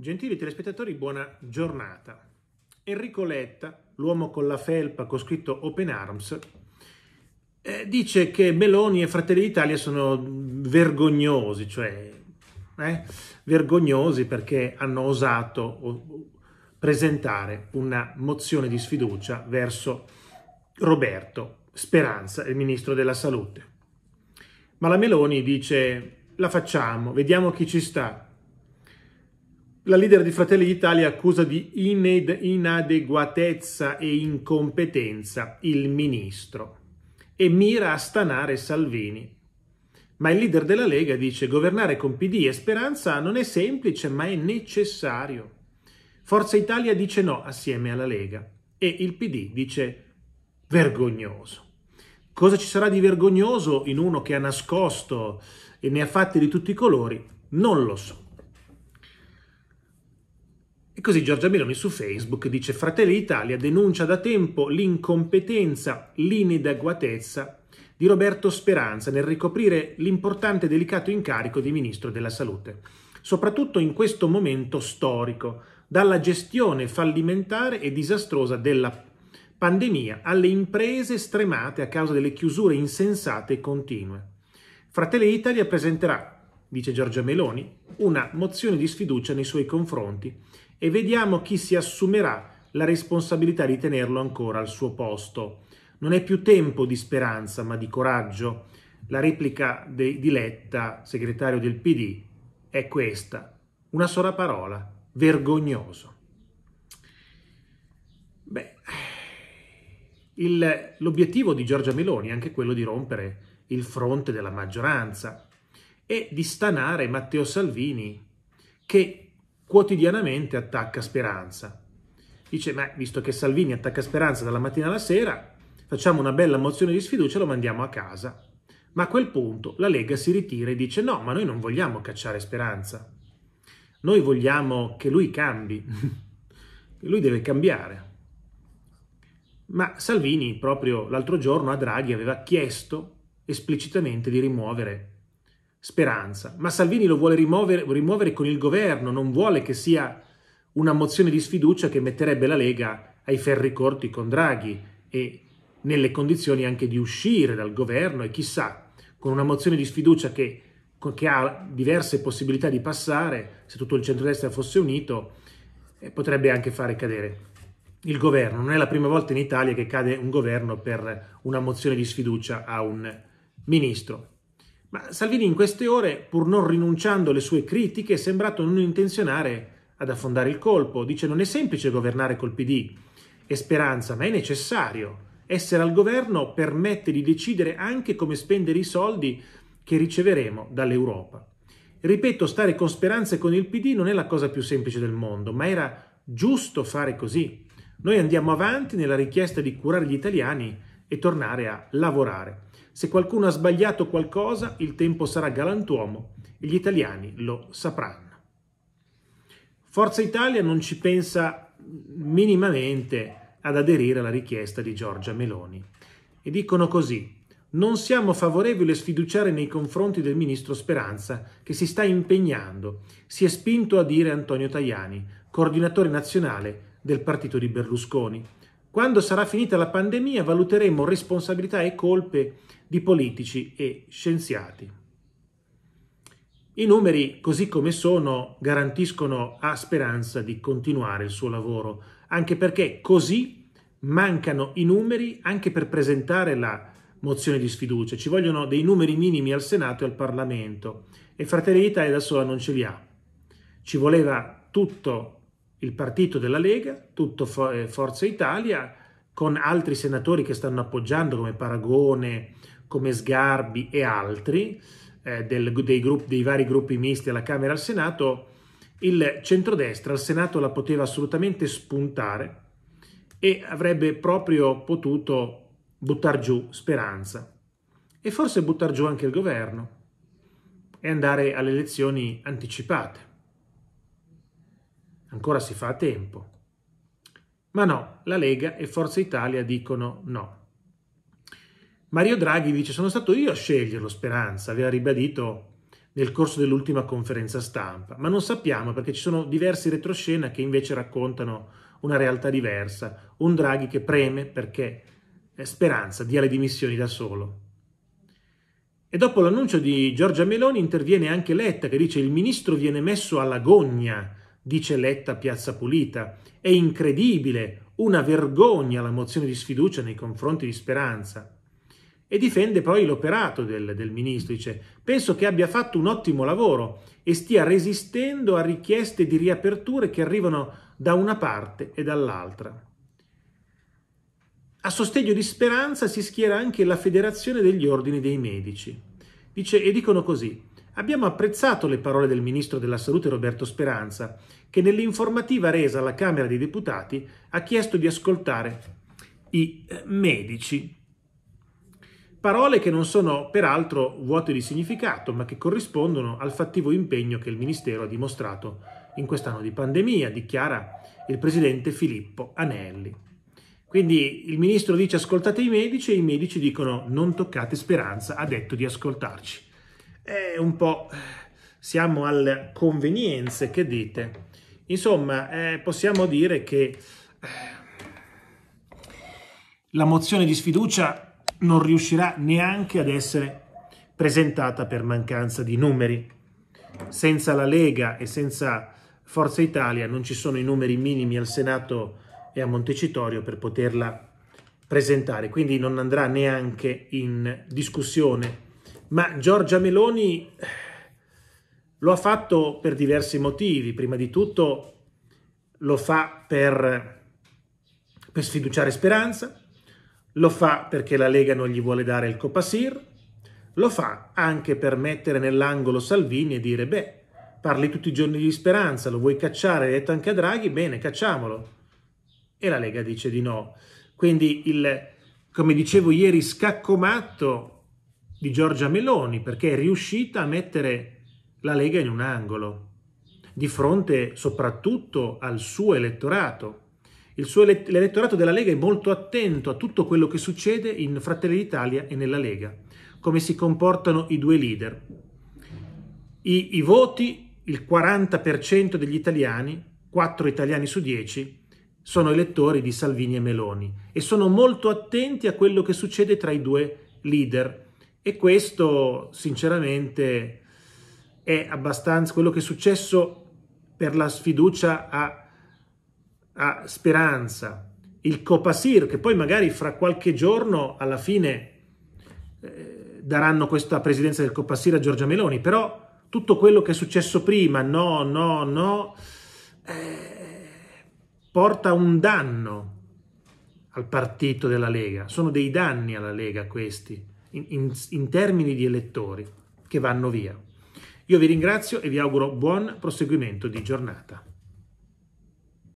Gentili telespettatori, buona giornata. Enrico Letta, l'uomo con la felpa con scritto Open Arms, eh, dice che Meloni e Fratelli d'Italia sono vergognosi, cioè eh, vergognosi perché hanno osato presentare una mozione di sfiducia verso Roberto Speranza, il ministro della salute. Ma la Meloni dice la facciamo, vediamo chi ci sta, la leader di Fratelli d'Italia accusa di inadeguatezza e incompetenza il ministro e mira a stanare Salvini. Ma il leader della Lega dice governare con PD e Speranza non è semplice ma è necessario. Forza Italia dice no assieme alla Lega e il PD dice vergognoso. Cosa ci sarà di vergognoso in uno che ha nascosto e ne ha fatti di tutti i colori? Non lo so. E così Giorgia Meloni su Facebook dice Fratelli d'Italia denuncia da tempo l'incompetenza, l'inadeguatezza di Roberto Speranza nel ricoprire l'importante e delicato incarico di Ministro della Salute, soprattutto in questo momento storico, dalla gestione fallimentare e disastrosa della pandemia alle imprese stremate a causa delle chiusure insensate e continue. Fratelli d'Italia presenterà, dice Giorgia Meloni, una mozione di sfiducia nei suoi confronti e vediamo chi si assumerà la responsabilità di tenerlo ancora al suo posto. Non è più tempo di speranza, ma di coraggio. La replica de, di Letta, segretario del PD, è questa. Una sola parola, vergognoso. Beh, il, l'obiettivo di Giorgia Meloni è anche quello di rompere il fronte della maggioranza e di stanare Matteo Salvini, che quotidianamente attacca Speranza. Dice, ma visto che Salvini attacca Speranza dalla mattina alla sera, facciamo una bella mozione di sfiducia e lo mandiamo a casa. Ma a quel punto la Lega si ritira e dice no, ma noi non vogliamo cacciare Speranza. Noi vogliamo che lui cambi. lui deve cambiare. Ma Salvini proprio l'altro giorno a Draghi aveva chiesto esplicitamente di rimuovere Speranza. Ma Salvini lo vuole rimuovere, rimuovere con il governo, non vuole che sia una mozione di sfiducia che metterebbe la Lega ai ferri corti con Draghi e nelle condizioni anche di uscire dal governo e chissà, con una mozione di sfiducia che, che ha diverse possibilità di passare, se tutto il centrodestra fosse unito, eh, potrebbe anche fare cadere il governo. Non è la prima volta in Italia che cade un governo per una mozione di sfiducia a un ministro. Ma Salvini in queste ore, pur non rinunciando alle sue critiche, è sembrato non intenzionare ad affondare il colpo. Dice non è semplice governare col PD e Speranza, ma è necessario. Essere al governo permette di decidere anche come spendere i soldi che riceveremo dall'Europa. Ripeto, stare con speranze e con il PD non è la cosa più semplice del mondo, ma era giusto fare così. Noi andiamo avanti nella richiesta di curare gli italiani e tornare a lavorare. Se qualcuno ha sbagliato qualcosa, il tempo sarà galantuomo e gli italiani lo sapranno. Forza Italia non ci pensa minimamente ad aderire alla richiesta di Giorgia Meloni e dicono così non siamo favorevoli e sfiduciari nei confronti del ministro Speranza, che si sta impegnando, si è spinto a dire Antonio Tajani, coordinatore nazionale del partito di Berlusconi, quando sarà finita la pandemia valuteremo responsabilità e colpe di politici e scienziati. I numeri, così come sono, garantiscono a Speranza di continuare il suo lavoro, anche perché così mancano i numeri anche per presentare la mozione di sfiducia. Ci vogliono dei numeri minimi al Senato e al Parlamento e Fratelli d'Italia da sola non ce li ha. Ci voleva tutto il partito della Lega, tutto eh, Forza Italia, con altri senatori che stanno appoggiando come Paragone, come Sgarbi e altri, eh, del, dei, gruppi, dei vari gruppi misti alla Camera e al Senato, il centrodestra al Senato la poteva assolutamente spuntare e avrebbe proprio potuto buttare giù Speranza e forse buttare giù anche il governo e andare alle elezioni anticipate ancora si fa a tempo. Ma no, la Lega e Forza Italia dicono no. Mario Draghi dice sono stato io a sceglierlo, Speranza, aveva ribadito nel corso dell'ultima conferenza stampa, ma non sappiamo perché ci sono diversi retroscena che invece raccontano una realtà diversa, un Draghi che preme perché eh, Speranza dia le dimissioni da solo. E dopo l'annuncio di Giorgia Meloni interviene anche Letta che dice il ministro viene messo alla gogna dice Letta Piazza Pulita. È incredibile, una vergogna la mozione di sfiducia nei confronti di Speranza. E difende poi l'operato del, del ministro, dice penso che abbia fatto un ottimo lavoro e stia resistendo a richieste di riaperture che arrivano da una parte e dall'altra. A sostegno di Speranza si schiera anche la Federazione degli Ordini dei Medici. Dice, e dicono così, Abbiamo apprezzato le parole del Ministro della Salute Roberto Speranza, che nell'informativa resa alla Camera dei Deputati ha chiesto di ascoltare i eh, medici. Parole che non sono peraltro vuote di significato, ma che corrispondono al fattivo impegno che il Ministero ha dimostrato in quest'anno di pandemia, dichiara il Presidente Filippo Anelli. Quindi il Ministro dice ascoltate i medici e i medici dicono non toccate speranza, ha detto di ascoltarci è un po'... siamo alle convenienze, che dite? Insomma, eh, possiamo dire che eh, la mozione di sfiducia non riuscirà neanche ad essere presentata per mancanza di numeri. Senza la Lega e senza Forza Italia non ci sono i numeri minimi al Senato e a Montecitorio per poterla presentare, quindi non andrà neanche in discussione ma Giorgia Meloni eh, lo ha fatto per diversi motivi. Prima di tutto lo fa per, per sfiduciare Speranza, lo fa perché la Lega non gli vuole dare il Copasir, lo fa anche per mettere nell'angolo Salvini e dire beh, parli tutti i giorni di Speranza, lo vuoi cacciare, hai detto anche a Draghi, bene, cacciamolo. E la Lega dice di no. Quindi il, come dicevo ieri, scacco matto di Giorgia Meloni perché è riuscita a mettere la Lega in un angolo, di fronte soprattutto al suo elettorato. Suo elett- l'elettorato della Lega è molto attento a tutto quello che succede in Fratelli d'Italia e nella Lega, come si comportano i due leader. I, i voti, il 40% degli italiani, 4 italiani su 10, sono elettori di Salvini e Meloni e sono molto attenti a quello che succede tra i due leader e questo, sinceramente, è abbastanza quello che è successo per la sfiducia a, a Speranza, il Copasir, che poi magari fra qualche giorno alla fine eh, daranno questa presidenza del Copasir a Giorgia Meloni, però tutto quello che è successo prima, no, no, no, eh, porta un danno al partito della Lega, sono dei danni alla Lega questi in, in, termini di elettori che vanno via. Io vi ringrazio e vi auguro buon proseguimento di giornata.